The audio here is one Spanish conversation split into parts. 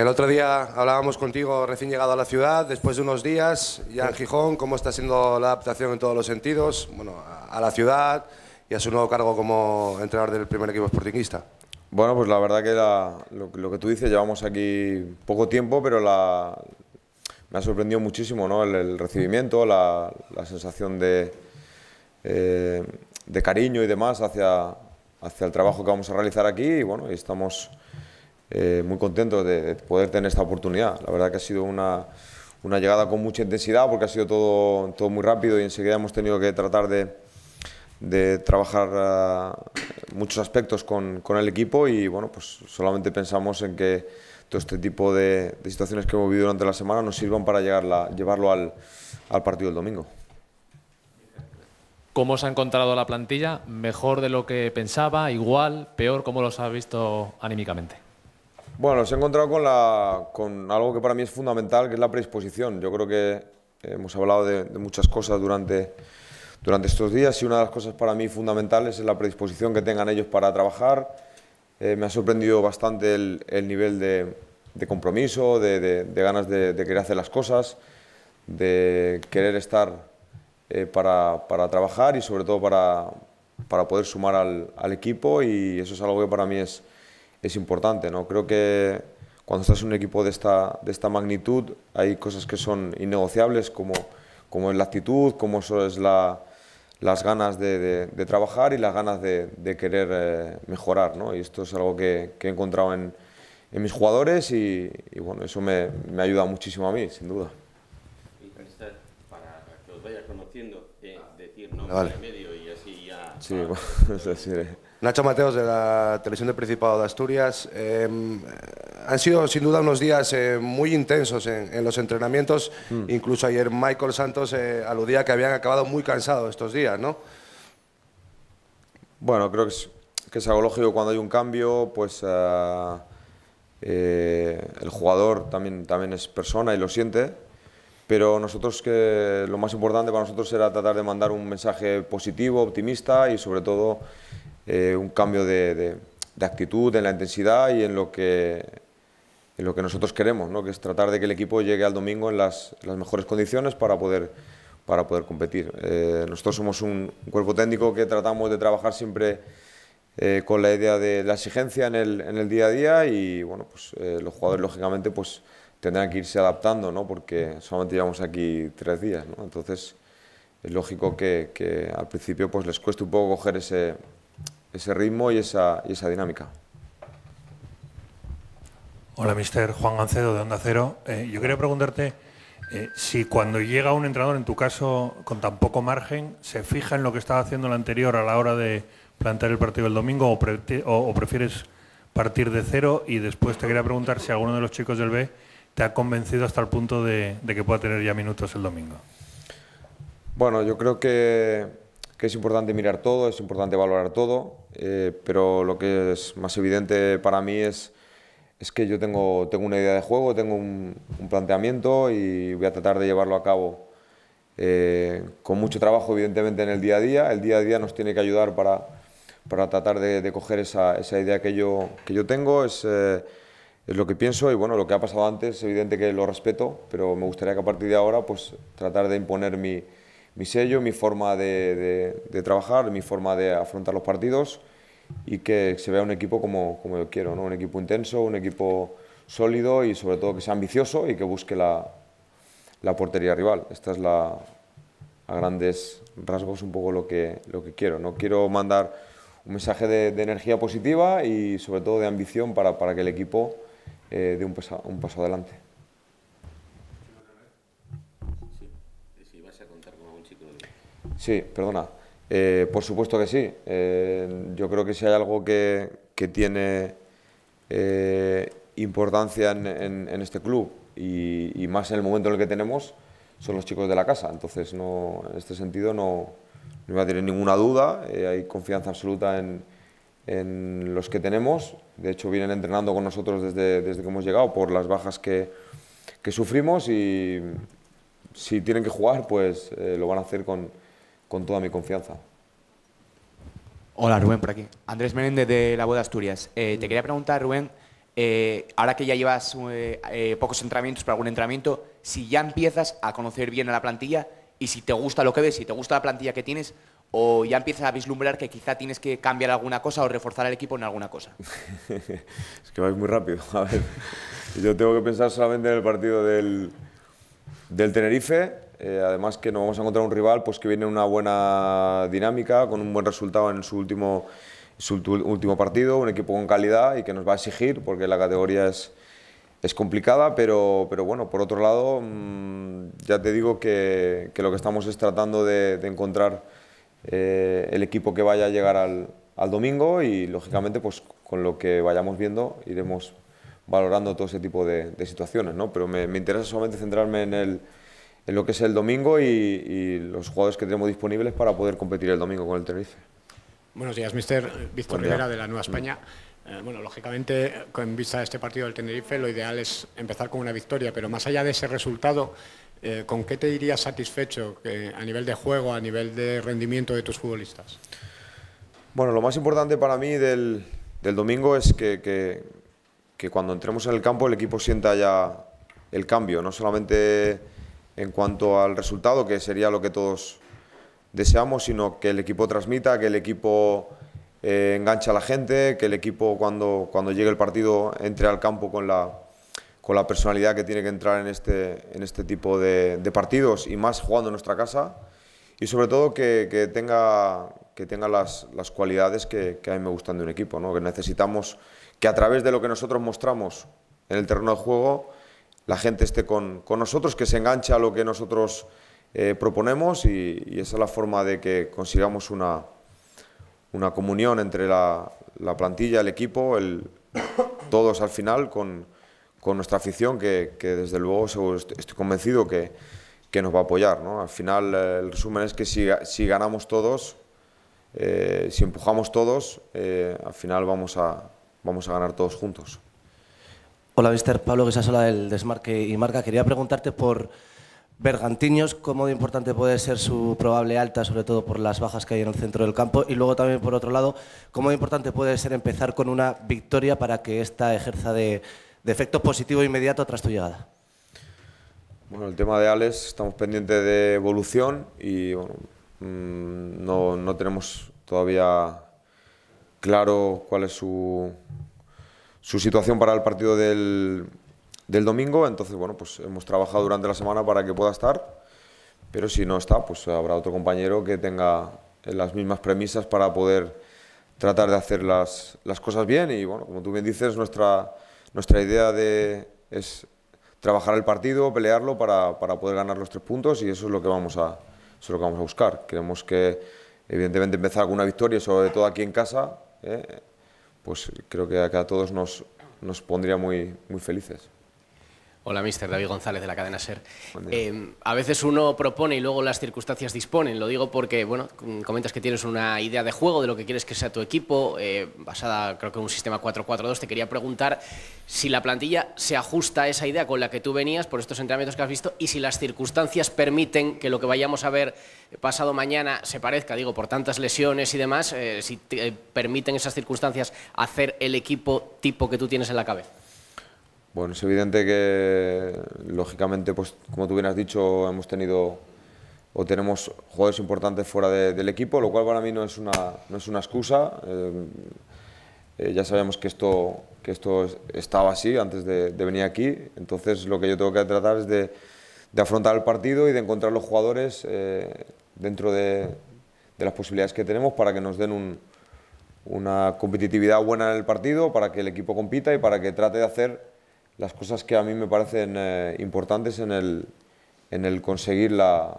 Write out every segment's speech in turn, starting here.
El otro día hablábamos contigo recién llegado a la ciudad, después de unos días, ya en Gijón, cómo está siendo la adaptación en todos los sentidos, bueno, a la ciudad y a su nuevo cargo como entrenador del primer equipo sportingista. Bueno, pues la verdad que lo, que tú dices, llevamos aquí poco tiempo, pero la, me ha sorprendido muchísimo ¿no? el, recibimiento, la, sensación de, eh, de, cariño y demás hacia, hacia el trabajo que vamos a realizar aquí y bueno, y estamos eh, muy contento de, poder tener esta oportunidad. La verdad que ha sido una, una llegada con mucha intensidad porque ha sido todo, todo muy rápido y enseguida hemos tenido que tratar de, de trabajar eh, muchos aspectos con, el equipo y bueno, pues solamente pensamos en que todo este tipo de, situaciones que hemos vivido durante la semana nos sirvan para la, llevarlo al, partido del domingo. ¿Cómo se ha encontrado la plantilla? ¿Mejor de lo que pensaba? ¿Igual? ¿Peor? ¿Cómo los ha visto anímicamente? Bueno, nos he encontrado con, la, con algo que para mí es fundamental, que es la predisposición. Yo creo que hemos hablado de, muchas cosas durante, durante estos días y una de las cosas para mí fundamentales es la predisposición que tengan ellos para trabajar. Eh, me ha sorprendido bastante el, nivel de, compromiso, de, ganas de, querer hacer las cosas, de querer estar eh, para, trabajar y sobre todo para, poder sumar al, al equipo y eso es algo que para mí es es importante. ¿no? Creo que cuando estás en un equipo de esta, de esta magnitud hay cosas que son innegociables, como, como es la actitud, como eso es la, las ganas de, de, de, trabajar y las ganas de, de querer eh, mejorar. ¿no? Y esto es algo que, que he encontrado en, en mis jugadores y, bueno, eso me, me, ayuda muchísimo a mí, sin duda. Y para que conociendo, eh, ah. decir medio y así ya... Sí, Nacho Mateos de la Televisión del Principado de Asturias. Em, han sido sin duda unos días eh, muy intensos en, los entrenamientos. Mm. Incluso ayer Michael Santos eh, aludía que habían acabado muy cansados estos días, ¿no? Bueno, creo que es, algo lógico cuando hay un cambio, pues ah, eh, el jugador también, también es persona y lo siente. Pero nosotros que lo más importante para nosotros era tratar de mandar un mensaje positivo, optimista y sobre todo eh, un cambio de, de, actitud, en la intensidad y en lo que, en lo que nosotros queremos, ¿no? que es tratar de que el equipo llegue al domingo en las, las mejores condiciones para poder, para poder competir. Eh, nosotros somos un, cuerpo técnico que tratamos de trabajar siempre eh, con la idea de la exigencia en el, en el día a día y bueno, pues, los jugadores lógicamente pues, tendrán que irse adaptando, ¿no? porque solamente llevamos aquí tres días. ¿no? Entonces, es lógico que, que, al principio pues, les cueste un poco coger ese, ese ritmo y esa, y esa dinámica. Hola, mister Juan Gancedo de Onda Cero. Eh, yo quería preguntarte eh, si cuando llega un entrenador, en tu caso, con tan poco margen, se fija en lo que estaba haciendo el anterior a la hora de plantear el partido el domingo o, prefieres partir de cero. Y después te quería preguntar si alguno de los chicos del B te ha convencido hasta el punto de que pueda tener ya minutos el domingo. Bueno, yo creo que que es importante mirar todo, es importante valorar todo, eh, pero lo que es más evidente para mí es, es que yo tengo, tengo una idea de juego, tengo un, un planteamiento y voy a tratar de llevarlo a cabo eh, con mucho trabajo, evidentemente, en el día a día. El día a día nos tiene que ayudar para, para tratar de, coger esa, esa, idea que yo, que yo tengo, es, eh, es lo que pienso y bueno, lo que ha pasado antes, evidente que lo respeto, pero me gustaría que a partir de ahora pues tratar de imponer mi mi sello, mi forma de, de, trabajar, mi forma de afrontar los partidos y que se vea un equipo como, como yo quiero, ¿no? un equipo intenso, un equipo sólido y sobre todo que sea ambicioso y que busque la, portería rival. Esta es la, a grandes rasgos un poco lo que, lo que quiero. ¿no? Quiero mandar un mensaje de, energía positiva y sobre todo de ambición para, para que el equipo eh, dé un un paso adelante. Sí, perdona. Eh, por supuesto que sí. Eh, yo creo que si hay algo que, tiene eh, importancia en, este club y, más en el momento en el que tenemos, son los chicos de la casa. Entonces, no, en este sentido, no, no voy a tener ninguna duda. hay confianza absoluta en, los que tenemos. De hecho, vienen entrenando con nosotros desde, que hemos llegado por las bajas que, que sufrimos y si tienen que jugar, pues lo van a hacer con con toda mi confianza. Hola Rubén, por aquí. Andrés Menéndez de La Boda Asturias. Eh, te quería preguntar, Rubén, eh, ahora que ya llevas eh, pocos entrenamientos para algún entrenamiento, si ya empiezas a conocer bien a la plantilla y si te gusta lo que ves, si te gusta la plantilla que tienes, o ya empiezas a vislumbrar que quizá tienes que cambiar alguna cosa o reforzar el equipo en alguna cosa. es que vais muy rápido. A ver, yo tengo que pensar solamente en el partido del, del Tenerife eh, además que nos vamos a encontrar un rival pues, que viene una buena dinámica, con un buen resultado en su último, último partido, un equipo con calidad y que nos va a exigir porque la categoría es, complicada, pero, bueno, por otro lado, mm, ya te digo que, lo que estamos es tratando de, encontrar eh, el equipo que vaya a llegar al, domingo y lógicamente pues con lo que vayamos viendo iremos valorando todo ese tipo de, situaciones, Pero me interesa solamente centrarme en el, en lo que es el domingo y, los jugadores que tenemos disponibles para poder competir el domingo con el Tenerife. Buenos días, mister eh, Víctor Rivera de la Nueva España. Eh, bueno, lógicamente, con vista de este partido del Tenerife, lo ideal es empezar con una victoria, pero más allá de ese resultado, eh, ¿con qué te irías satisfecho a nivel de juego, a nivel de rendimiento de tus futbolistas? Bueno, lo más importante para mí del, domingo es que, que, cuando entremos en el campo el equipo sienta ya el cambio, no solamente en cuanto al resultado, que sería lo que todos deseamos, sino que el equipo transmita, que el equipo engancha enganche a la gente, que el equipo cuando, cuando llegue el partido entre al campo con la, con la personalidad que tiene que entrar en este, en este tipo de, partidos y más jugando en nuestra casa y sobre todo que, tenga, que tenga las, cualidades que, que, a mí me gustan de un equipo, ¿no? que necesitamos que a través de lo que nosotros mostramos en el terreno de juego la gente esté con, nosotros, que se engancha a lo que nosotros eh, proponemos y, esa es la forma de que consigamos una, comunión entre la, plantilla, el equipo, el, todos al final con, nuestra afición que, desde luego estoy convencido que, nos va a apoyar. Al final eh, el resumen es que si, ganamos todos, eh, si empujamos todos, al final vamos vamos a ganar todos juntos. Hola, Mr. Pablo que sola del Desmarque y Marca. Quería preguntarte por Bergantiños, cómo de importante puede ser su probable alta, sobre todo por las bajas que hay en el centro del campo. Y luego también, por otro lado, cómo de importante puede ser empezar con una victoria para que esta ejerza de, efecto positivo inmediato tras tu llegada. Bueno, el tema de Alex, estamos pendientes de evolución y mm, no tenemos todavía claro cuál es su su situación para el partido del, domingo. Entonces, bueno, pues hemos trabajado durante la semana para que pueda estar, pero si no está, pues habrá otro compañero que tenga las mismas premisas para poder tratar de hacer las, cosas bien. Y bueno, como tú bien dices, nuestra, nuestra idea de, es trabajar el partido, pelearlo para, poder ganar los tres puntos y eso es lo que vamos a, que vamos a buscar. Queremos que, evidentemente, empezar con una victoria, sobre todo aquí en casa. ¿eh? pues creo que acá a todos nos, nos pondría muy, muy felices. Hola, mister David González de la cadena SER. Em, a veces uno propone y luego las circunstancias disponen. Lo digo porque, bueno, comentas que tienes una idea de juego de lo que quieres que sea tu equipo, eh, basada creo que en un sistema 4-4-2. Te quería preguntar si la plantilla se ajusta a esa idea con la que tú venías por estos entrenamientos que has visto y si las circunstancias permiten que lo que vayamos a ver pasado mañana se parezca, digo, por tantas lesiones y demás, eh, si permiten esas circunstancias hacer el equipo tipo que tú tienes en la cabeza. Bueno, es evidente que, lógicamente, pues como tú bien has dicho, hemos tenido o tenemos jugadores importantes fuera del equipo, lo cual para mí no es una, es una excusa. Eh, eh, ya sabemos que esto, que esto estaba así antes de, venir aquí, entonces lo que yo tengo que tratar es de, de afrontar el partido y de encontrar los jugadores eh, dentro de, las posibilidades que tenemos para que nos den una competitividad buena en el partido, para que el equipo compita y para que trate de hacer las cosas que a mí me parecen eh, importantes en el, en el conseguir la,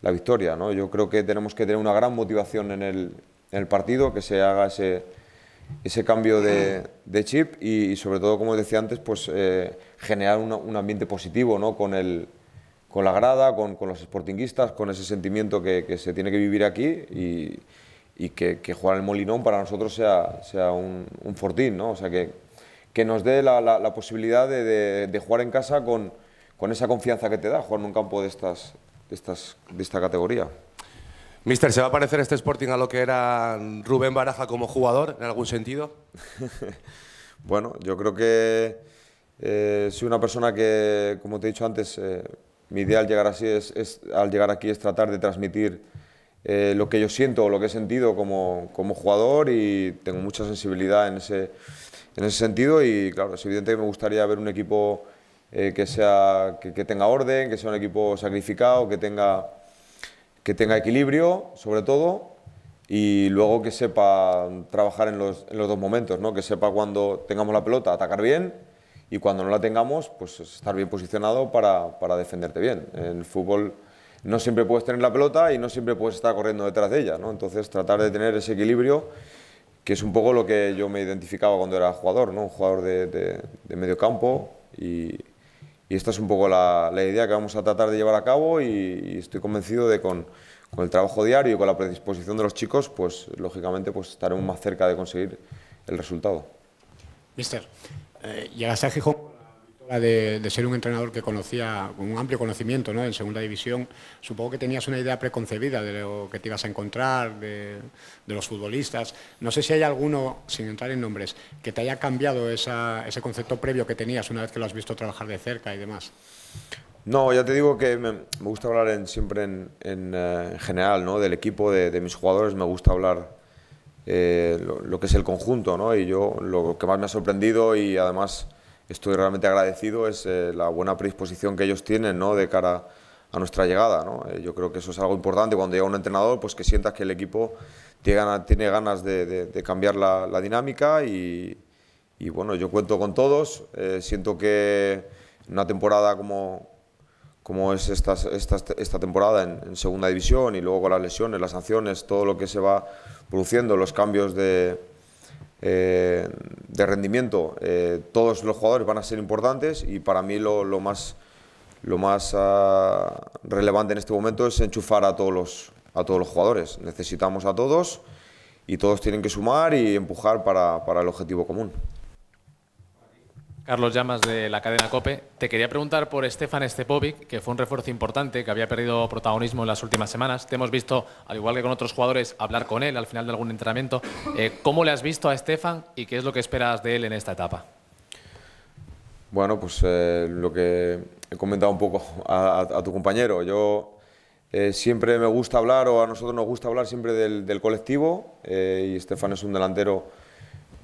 la, victoria. ¿no? Yo creo que tenemos que tener una gran motivación en el, en el partido, que se haga ese, ese cambio de, chip y, sobre todo, como decía antes, pues, eh, generar un ambiente positivo ¿no? con, el, con la grada, con, con los sportinguistas, con ese sentimiento que, que, se tiene que vivir aquí y, y que, que, jugar el Molinón para nosotros sea, sea un, un fortín, ¿no? o sea, que, que nos dé la, posibilidad de, jugar en casa con, esa confianza que te da jugar en un campo de, esta categoría. Mister, ¿se va a parecer este Sporting a lo que era Rubén Baraja como jugador, en algún sentido? bueno, yo creo que eh, soy una persona que, como te he dicho antes, eh, mi ideal llegar así es, al llegar aquí es tratar de transmitir eh, lo que yo siento o lo que he sentido como, jugador y tengo mucha sensibilidad en ese, sentido y claro, es evidente que me gustaría ver un equipo eh, que, sea, que, tenga orden, que sea un equipo sacrificado, que tenga, que tenga equilibrio sobre todo y luego que sepa trabajar en los, dos momentos, ¿no? que sepa cuando tengamos la pelota atacar bien y cuando no la tengamos pues estar bien posicionado para, para defenderte bien. el fútbol no siempre puedes tener la pelota y no siempre puedes estar corriendo detrás de ella, ¿no? Entonces tratar de tener ese equilibrio que es un poco lo que yo me identificaba cuando era jugador, ¿no? Un jugador de, de, medio campo y, y, esta es un poco la, idea que vamos a tratar de llevar a cabo y, estoy convencido de con, con el trabajo diario y con la predisposición de los chicos, pues lógicamente pues estaremos más cerca de conseguir el resultado. Mister, eh, de, de, ser un entrenador que conocía, con un amplio conocimiento ¿no? en segunda división, supongo que tenías una idea preconcebida de lo que te ibas a encontrar, de, los futbolistas. No sé si hay alguno, sin entrar en nombres, que te haya cambiado ese concepto previo que tenías una vez que lo has visto trabajar de cerca y demás. No, ya te digo que me, gusta hablar en, siempre eh, en, general, ¿no? del equipo, de, mis jugadores, me gusta hablar eh, lo, lo, que es el conjunto, ¿no? y yo lo que más me ha sorprendido y además estoy realmente agradecido es eh, la buena predisposición que ellos tienen ¿no? de cara a nuestra llegada. ¿no? Eh, yo creo que eso es algo importante. Cuando llega un entrenador, pues que sientas que el equipo tiene, ganas, tiene ganas de, cambiar la, dinámica y, bueno, yo cuento con todos. Eh, siento que una temporada como, como es esta, esta, temporada en, en, segunda división y luego con las lesiones, las sanciones, todo lo que se va produciendo, los cambios de, eh, de rendimiento. Eh, todos los jugadores van a ser importantes y para mí lo, más, ah, relevante en este momento es enchufar a todos, los, a todos los jugadores. Necesitamos a todos y todos tienen que sumar y empujar para el objetivo común. Carlos Llamas de la cadena COPE. Te quería preguntar por Stefan Estepovic, que fue un refuerzo importante, que había perdido protagonismo en las últimas semanas. Te hemos visto, al igual que con otros jugadores, hablar con él al final de algún entrenamiento. Eh, ¿Cómo le has visto a Stefan y qué es lo que esperas de él en esta etapa? Bueno, pues eh, lo que he comentado un poco a, tu compañero. Yo eh, siempre me gusta hablar, o a nosotros nos gusta hablar siempre del, del colectivo, y Stefan es un delantero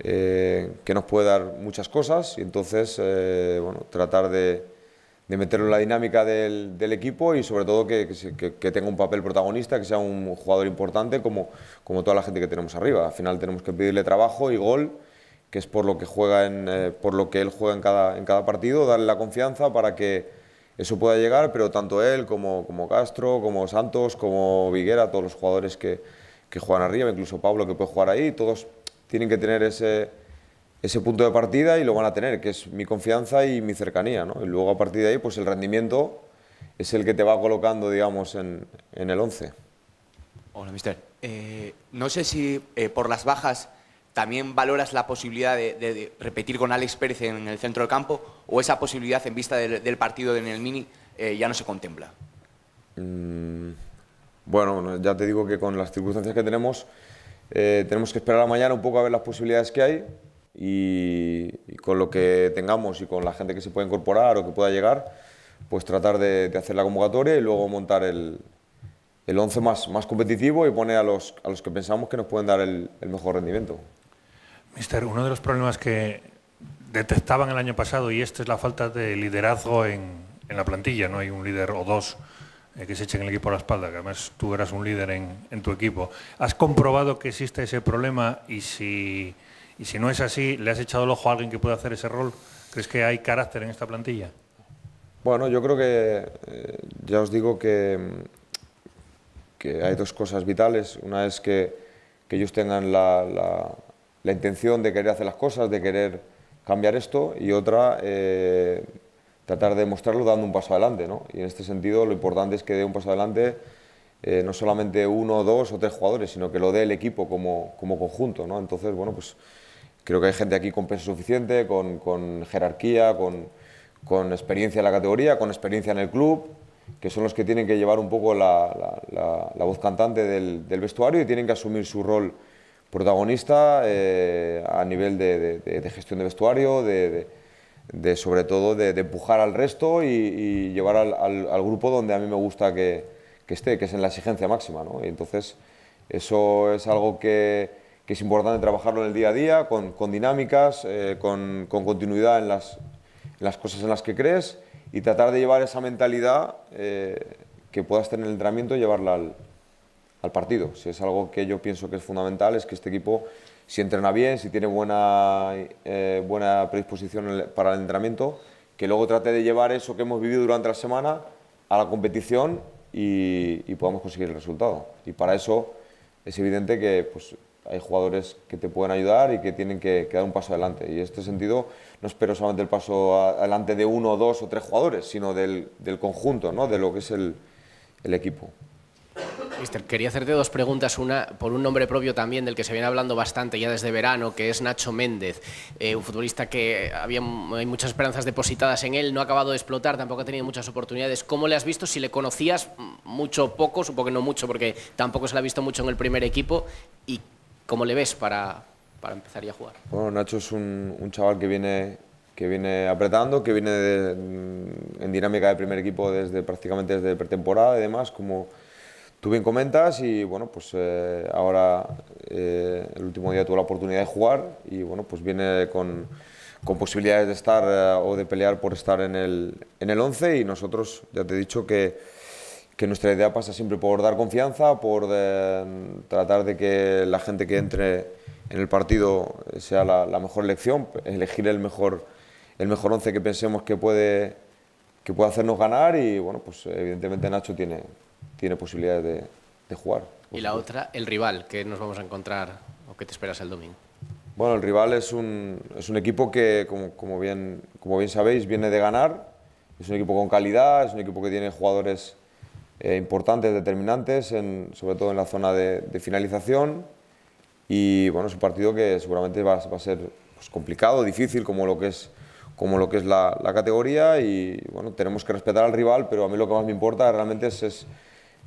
eh, que nos puede dar muchas cosas y entonces eh, bueno, tratar de, meterlo en la dinámica del, equipo y sobre todo que, tenga un papel protagonista, que sea un jugador importante como, como toda la gente que tenemos arriba. Al final tenemos que pedirle trabajo y gol, que es por lo que, juega en, eh, por lo que él juega en cada, en cada partido, darle la confianza para que eso pueda llegar, pero tanto él como, como Castro, como Santos, como Viguera, todos los jugadores que, que juegan arriba, incluso Pablo que puede jugar ahí, todos tienen que tener ese, ese punto de partida y lo van a tener, que es mi confianza y mi cercanía. ¿no? Y luego a partir de ahí, pues el rendimiento es el que te va colocando, digamos, en, en el 11. Hola, mister. Eh, no sé si eh, por las bajas también valoras la posibilidad de, de, repetir con Alex Pérez en el centro del campo o esa posibilidad en vista del, partido en el Mini eh, ya no se contempla. Mm, bueno, ya te digo que con las circunstancias que tenemos eh, tenemos que esperar a mañana un poco a ver las posibilidades que hay y, con lo que tengamos y con la gente que se pueda incorporar o que pueda llegar, pues tratar de, hacer la convocatoria y luego montar el, el once más, más competitivo y poner a los, a los que pensamos que nos pueden dar el, el mejor rendimiento. Mister, uno de los problemas que detectaban el año pasado y este es la falta de liderazgo en, en la plantilla, no hay un líder o dos eh, que se echen el equipo a la espalda, que además tú eras un líder en, en tu equipo. ¿Has comprobado que existe ese problema y si, y si no es así, le has echado el ojo a alguien que pueda hacer ese rol? ¿Crees que hay carácter en esta plantilla? Bueno, yo creo que eh, ya os digo que, que hay dos cosas vitales. Una es que, que ellos tengan la, la, la intención de querer hacer las cosas, de querer cambiar esto y otra eh, tratar de mostrarlo dando un paso adelante. ¿no? Y en este sentido lo importante es que dé un paso adelante eh, no solamente uno, dos o tres jugadores, sino que lo dé el equipo como, conjunto. ¿no? Entonces, bueno, pues creo que hay gente aquí con peso suficiente, con, jerarquía, con, experiencia en la categoría, con experiencia en el club, que son los que tienen que llevar un poco la, la, voz cantante del, vestuario y tienen que asumir su rol protagonista eh, a nivel de, de, gestión de vestuario, de de sobre todo de, empujar al resto y, llevar al, grupo donde a mí me gusta que, esté, que es en la exigencia máxima. Y entonces eso es algo que, es importante trabajarlo en el día a día, con, dinámicas, eh, con, continuidad en las, cosas en las que crees y tratar de llevar esa mentalidad eh, que puedas tener en el entrenamiento y llevarla al, al partido. Si es algo que yo pienso que es fundamental, es que este equipo si entrena bien, si tiene buena, eh, buena predisposición para el entrenamiento, que luego trate de llevar eso que hemos vivido durante la semana a la competición y, podamos conseguir el resultado. Y para eso es evidente que pues, hay jugadores que te pueden ayudar y que tienen que, que, dar un paso adelante. Y en este sentido no espero solamente el paso adelante de uno, dos o tres jugadores, sino del, conjunto, ¿no? de lo que es el equipo quería hacerte dos preguntas. Una por un nombre propio también del que se viene hablando bastante ya desde verano, que es Nacho Méndez, eh, un futbolista que había hay muchas esperanzas depositadas en él, no ha acabado de explotar, tampoco ha tenido muchas oportunidades. ¿Cómo le has visto? Si le conocías mucho o poco, supongo que no mucho, porque tampoco se le ha visto mucho en el primer equipo. ¿Y cómo le ves para, para empezar ya a jugar? Bueno, Nacho es un, un chaval que viene que viene apretando, que viene mm, en dinámica de primer equipo desde prácticamente desde pretemporada y demás, como, tú bien comentas y bueno, pues eh, ahora eh, el último día tuvo la oportunidad de jugar y bueno, pues viene con, posibilidades de estar eh, o de pelear por estar en el, en el 11 y nosotros, ya te he dicho que, nuestra idea pasa siempre por dar confianza, por tratar de que la gente que entre en el partido sea la, mejor elección, elegir el mejor, el mejor 11 que pensemos que puede que pueda hacernos ganar y bueno, pues evidentemente Nacho tiene, tiene posibilidades de, de jugar. Y la otra, el rival, que nos vamos a encontrar o que te esperas el domingo. Bueno, el rival es un, es un equipo que, como, como, bien, como bien sabéis, viene de ganar. Es un equipo con calidad, es un equipo que tiene jugadores eh, importantes, determinantes, en, sobre todo en la zona de, de, finalización. Y bueno, es un partido que seguramente va, a ser pues, complicado, difícil, como lo que es, como lo que es la, la, categoría. Y bueno, tenemos que respetar al rival, pero a mí lo que más me importa realmente es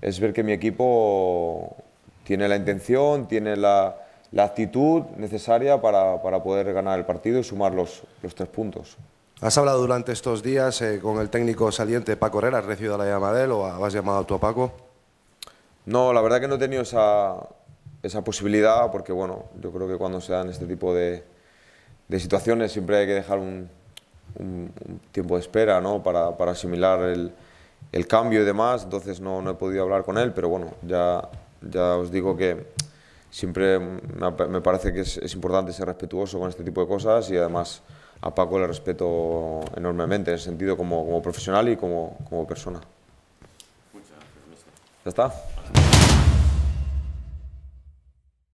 es ver que mi equipo tiene la intención, tiene la, actitud necesaria para, poder ganar el partido y sumar los, tres puntos. Has hablado durante estos días eh, con el técnico saliente Paco Herrera, ¿has recibido la llamada de él o has llamado tú a Paco? No, la verdad que no he tenido esa, posibilidad porque, bueno, yo creo que cuando se dan este tipo de, situaciones siempre hay que dejar un, tiempo de espera ¿no? para asimilar el, el cambio y demás, entonces no, no, he podido hablar con él, pero bueno, ya, ya os digo que siempre me, parece que es, importante ser respetuoso con este tipo de cosas y además a Paco le respeto enormemente en el sentido como, profesional y como, como persona. Muchas gracias, ¿Ya está?